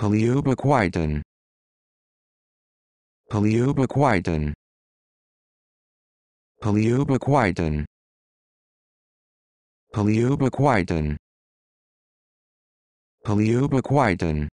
Poliobaquitin. Poliobaquitin. Poliobaquitin. Poliobaquitin. Poliobaquitin.